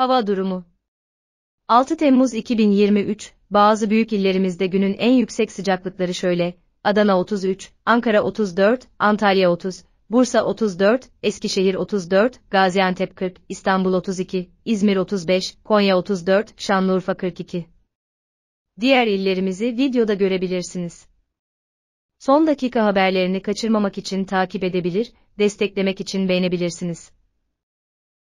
Hava durumu 6 Temmuz 2023, bazı büyük illerimizde günün en yüksek sıcaklıkları şöyle, Adana 33, Ankara 34, Antalya 30, Bursa 34, Eskişehir 34, Gaziantep 40, İstanbul 32, İzmir 35, Konya 34, Şanlıurfa 42. Diğer illerimizi videoda görebilirsiniz. Son dakika haberlerini kaçırmamak için takip edebilir, desteklemek için beğenebilirsiniz.